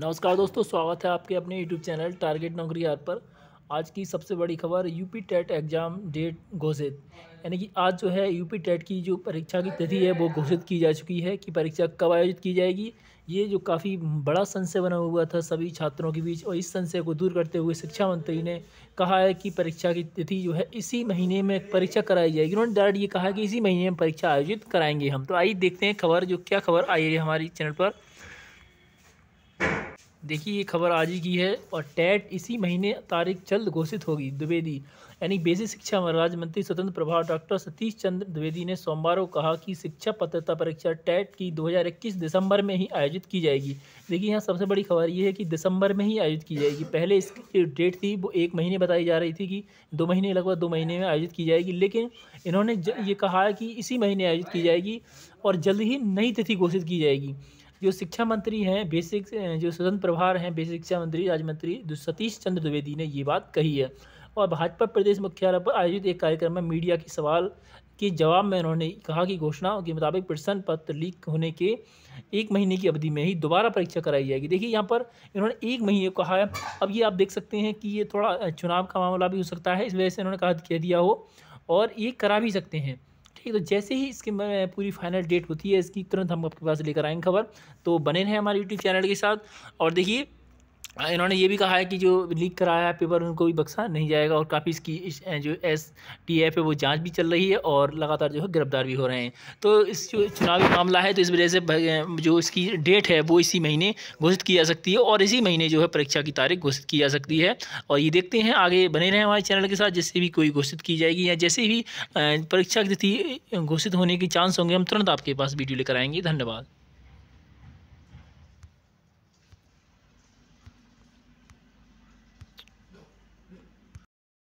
नमस्कार दोस्तों स्वागत है आपके अपने यूट्यूब चैनल टारगेट नौकरी हार पर आज की सबसे बड़ी खबर UP TET e exam date घोषित यानी कि आज जो है यूपी टेट e की जो परीक्षा की तिथि है वो घोषित की जा चुकी है कि परीक्षा कब आयोजित की जाएगी ये जो काफ़ी बड़ा संशय बना हुआ था सभी छात्रों के बीच और इस संशय को दूर करते हुए शिक्षा मंत्री ने कहा है कि परीक्षा की तिथि जो है इसी महीने में परीक्षा कराई जाएगी उन्होंने डायरेक्ट ये कहा कि इसी महीने में परीक्षा आयोजित कराएंगे हम तो आइए देखते हैं खबर जो क्या खबर आई है हमारी चैनल पर देखिए ये खबर आज ही की है और टैट इसी महीने तारीख जल्द घोषित होगी द्विवेदी यानी बेसिक शिक्षा राज्य मंत्री स्वतंत्र प्रभार डॉक्टर सतीश चंद्र द्विवेदी ने सोमवार को कहा कि शिक्षा पत्रता परीक्षा टैट की 2021 दिसंबर में ही आयोजित की जाएगी देखिए यहाँ सबसे बड़ी खबर ये है कि दिसंबर में ही आयोजित की जाएगी पहले इसकी डेट थी वो एक महीने बताई जा रही थी कि दो महीने लगभग दो महीने में आयोजित की जाएगी लेकिन इन्होंने ये कहा कि इसी महीने आयोजित की जाएगी और जल्द ही नई तिथि घोषित की जाएगी जो शिक्षा मंत्री हैं बेसिक जो स्वतंत्र प्रभार हैं बेसिक शिक्षा मंत्री राज्य मंत्री सतीश चंद्र द्विवेदी ने ये बात कही है और भाजपा प्रदेश मुख्यालय पर आयोजित एक कार्यक्रम में मीडिया के सवाल के जवाब में उन्होंने कहा कि घोषणाओं के मुताबिक प्रश्न पत्र लीक होने के एक महीने की अवधि में ही दोबारा परीक्षा कराई जाएगी देखिए यहाँ पर इन्होंने एक महीने कहा है अब ये आप देख सकते हैं कि ये थोड़ा चुनाव का मामला भी हो सकता है इस वजह से इन्होंने कहा कह दिया हो और ये करा भी सकते हैं ठीक है तो जैसे ही इसकी पूरी फाइनल डेट होती है इसकी तुरंत हम आपके पास लेकर आएंगे खबर तो बने रहें हमारे यूट्यूब चैनल के साथ और देखिए हाँ, इन्होंने ये भी कहा है कि जो लीक कराया पेपर उनको भी बक्सा नहीं जाएगा और काफ़ी इसकी इस जो एस टी एफ है वो जांच भी चल रही है और लगातार जो है गिरफ्तार भी हो रहे हैं तो इस जो चुनावी मामला है तो इस वजह से जो इसकी डेट है वो इसी महीने घोषित की जा सकती है और इसी महीने जो है परीक्षा की तारीख घोषित की जा सकती है और ये देखते हैं आगे बने रहें हमारे चैनल के साथ जैसे भी कोई घोषित की जाएगी या जैसे भी परीक्षा की तिथि घोषित होने के चांस होंगे हम तुरंत आपके पास वीडियो लेकर आएंगे धन्यवाद